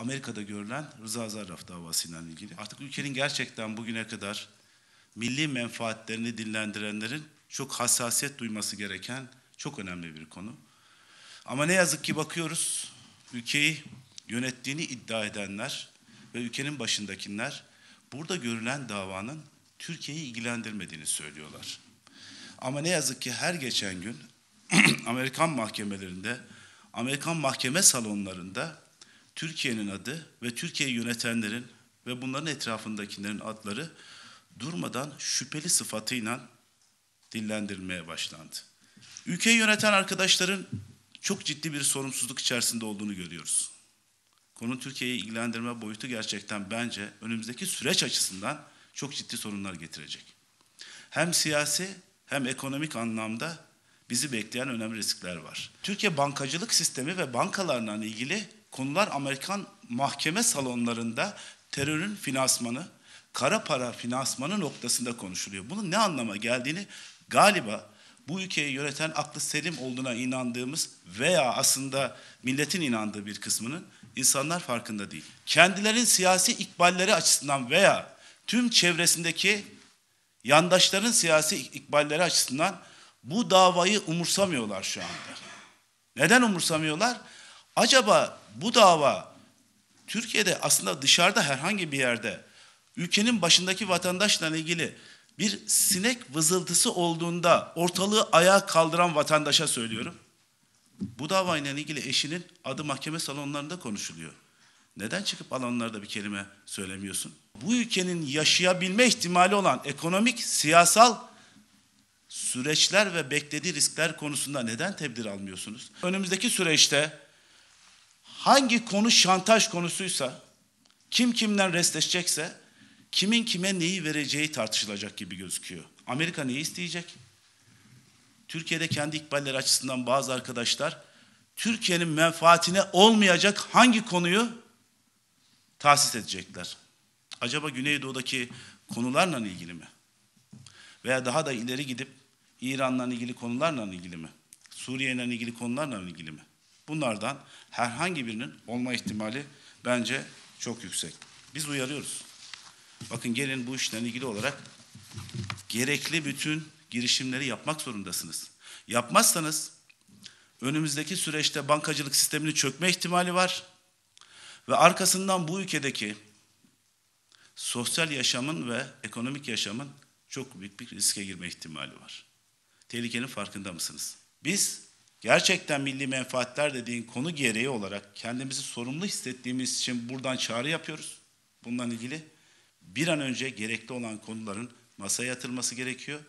Amerika'da görülen Rıza Zarraf davasıyla ilgili. Artık ülkenin gerçekten bugüne kadar milli menfaatlerini dinlendirenlerin çok hassasiyet duyması gereken çok önemli bir konu. Ama ne yazık ki bakıyoruz ülkeyi yönettiğini iddia edenler ve ülkenin başındakiler burada görülen davanın Türkiye'yi ilgilendirmediğini söylüyorlar. Ama ne yazık ki her geçen gün Amerikan mahkemelerinde, Amerikan mahkeme salonlarında Türkiye'nin adı ve Türkiye'yi yönetenlerin ve bunların etrafındakilerin adları durmadan şüpheli sıfatıyla dillendirilmeye başlandı. Ülkeyi yöneten arkadaşların çok ciddi bir sorumsuzluk içerisinde olduğunu görüyoruz. Konu Türkiye'yi ilgilendirme boyutu gerçekten bence önümüzdeki süreç açısından çok ciddi sorunlar getirecek. Hem siyasi hem ekonomik anlamda bizi bekleyen önemli riskler var. Türkiye bankacılık sistemi ve bankalarla ilgili konular Amerikan mahkeme salonlarında terörün finansmanı, kara para finansmanı noktasında konuşuluyor. Bunun ne anlama geldiğini galiba bu ülkeyi yöneten aklı selim olduğuna inandığımız veya aslında milletin inandığı bir kısmının insanlar farkında değil. Kendilerin siyasi ikballeri açısından veya tüm çevresindeki yandaşların siyasi ikballeri açısından bu davayı umursamıyorlar şu anda. Neden umursamıyorlar? Acaba bu dava Türkiye'de aslında dışarıda herhangi bir yerde ülkenin başındaki vatandaşla ilgili bir sinek vızıltısı olduğunda ortalığı ayağa kaldıran vatandaşa söylüyorum. Bu davayla ilgili eşinin adı mahkeme salonlarında konuşuluyor. Neden çıkıp alanlarda bir kelime söylemiyorsun? Bu ülkenin yaşayabilme ihtimali olan ekonomik, siyasal süreçler ve beklediği riskler konusunda neden tedbir almıyorsunuz? Önümüzdeki süreçte hangi konu şantaj konusuysa, kim kimden restleşecekse, kimin kime neyi vereceği tartışılacak gibi gözüküyor. Amerika neyi isteyecek? Türkiye'de kendi ikballeri açısından bazı arkadaşlar Türkiye'nin menfaatine olmayacak hangi konuyu tahsis edecekler? Acaba Güneydoğu'daki konularla ilgili mi? Veya daha da ileri gidip İran'la ilgili konularla ilgili mi? Suriye'yle ilgili konularla ilgili mi? Bunlardan herhangi birinin olma ihtimali bence çok yüksek. Biz uyarıyoruz. Bakın gelin bu işle ilgili olarak gerekli bütün girişimleri yapmak zorundasınız. Yapmazsanız önümüzdeki süreçte bankacılık sistemini çökme ihtimali var. Ve arkasından bu ülkedeki sosyal yaşamın ve ekonomik yaşamın çok büyük bir riske girme ihtimali var. Tehlikenin farkında mısınız? Biz gerçekten milli menfaatler dediğin konu gereği olarak kendimizi sorumlu hissettiğimiz için buradan çağrı yapıyoruz. Bundan ilgili bir an önce gerekli olan konuların masaya yatırılması gerekiyor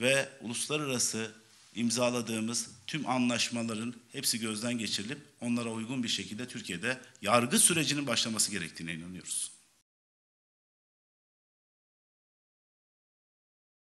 ve uluslararası imzaladığımız tüm anlaşmaların hepsi gözden geçirilip onlara uygun bir şekilde Türkiye'de yargı sürecinin başlaması gerektiğine inanıyoruz.